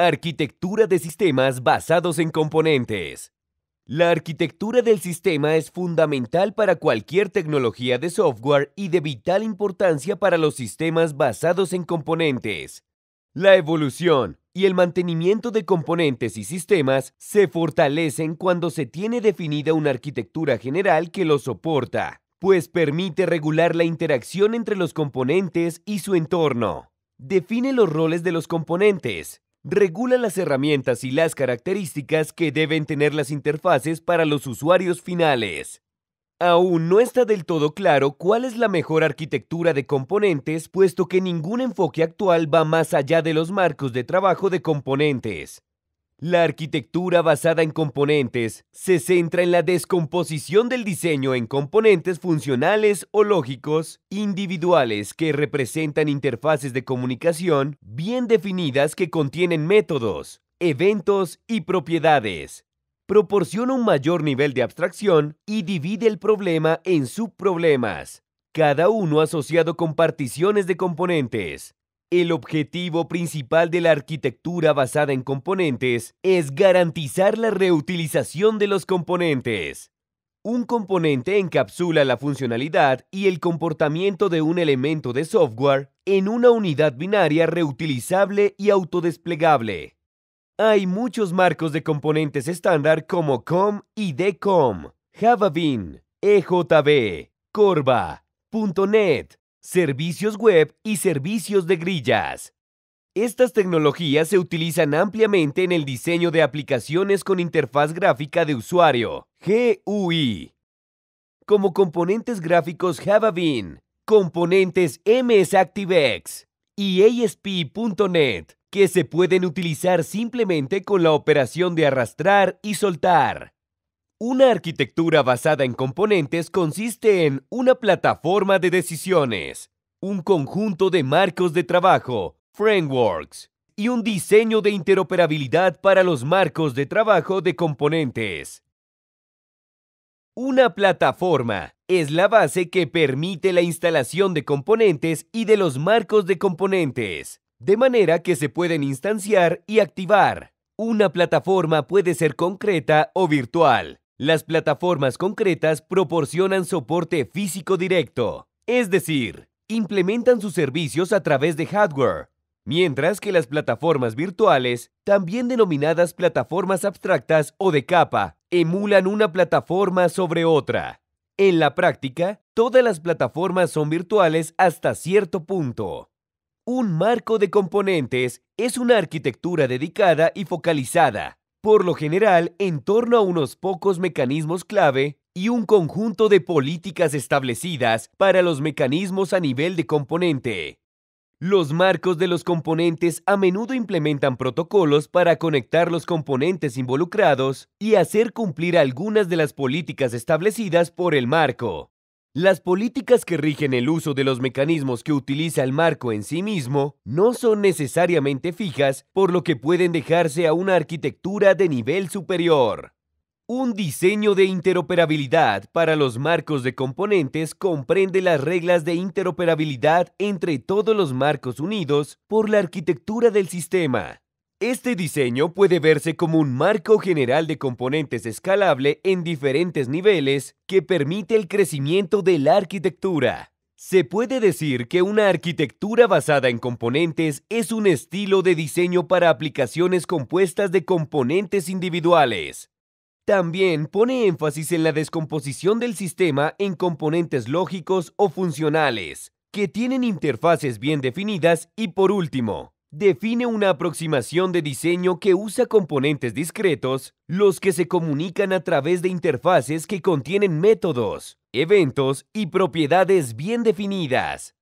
Arquitectura de sistemas basados en componentes. La arquitectura del sistema es fundamental para cualquier tecnología de software y de vital importancia para los sistemas basados en componentes. La evolución y el mantenimiento de componentes y sistemas se fortalecen cuando se tiene definida una arquitectura general que lo soporta, pues permite regular la interacción entre los componentes y su entorno. Define los roles de los componentes, regula las herramientas y las características que deben tener las interfaces para los usuarios finales. Aún no está del todo claro cuál es la mejor arquitectura de componentes, puesto que ningún enfoque actual va más allá de los marcos de trabajo de componentes. La arquitectura basada en componentes se centra en la descomposición del diseño en componentes funcionales o lógicos individuales que representan interfaces de comunicación bien definidas que contienen métodos, eventos y propiedades. Proporciona un mayor nivel de abstracción y divide el problema en subproblemas, cada uno asociado con particiones de componentes. El objetivo principal de la arquitectura basada en componentes es garantizar la reutilización de los componentes. Un componente encapsula la funcionalidad y el comportamiento de un elemento de software en una unidad binaria reutilizable y autodesplegable. Hay muchos marcos de componentes estándar como COM y DCOM, JavaBean, EJB, Corva, .NET, servicios web y servicios de grillas. Estas tecnologías se utilizan ampliamente en el diseño de aplicaciones con interfaz gráfica de usuario, GUI, como componentes gráficos Bean, componentes MS ActiveX y ASP.NET, que se pueden utilizar simplemente con la operación de arrastrar y soltar. Una arquitectura basada en componentes consiste en una plataforma de decisiones, un conjunto de marcos de trabajo, frameworks, y un diseño de interoperabilidad para los marcos de trabajo de componentes. Una plataforma es la base que permite la instalación de componentes y de los marcos de componentes, de manera que se pueden instanciar y activar. Una plataforma puede ser concreta o virtual, las plataformas concretas proporcionan soporte físico directo, es decir, implementan sus servicios a través de hardware, mientras que las plataformas virtuales, también denominadas plataformas abstractas o de capa, emulan una plataforma sobre otra. En la práctica, todas las plataformas son virtuales hasta cierto punto. Un marco de componentes es una arquitectura dedicada y focalizada por lo general en torno a unos pocos mecanismos clave y un conjunto de políticas establecidas para los mecanismos a nivel de componente. Los marcos de los componentes a menudo implementan protocolos para conectar los componentes involucrados y hacer cumplir algunas de las políticas establecidas por el marco. Las políticas que rigen el uso de los mecanismos que utiliza el marco en sí mismo no son necesariamente fijas, por lo que pueden dejarse a una arquitectura de nivel superior. Un diseño de interoperabilidad para los marcos de componentes comprende las reglas de interoperabilidad entre todos los marcos unidos por la arquitectura del sistema, este diseño puede verse como un marco general de componentes escalable en diferentes niveles que permite el crecimiento de la arquitectura. Se puede decir que una arquitectura basada en componentes es un estilo de diseño para aplicaciones compuestas de componentes individuales. También pone énfasis en la descomposición del sistema en componentes lógicos o funcionales, que tienen interfaces bien definidas y por último, define una aproximación de diseño que usa componentes discretos, los que se comunican a través de interfaces que contienen métodos, eventos y propiedades bien definidas.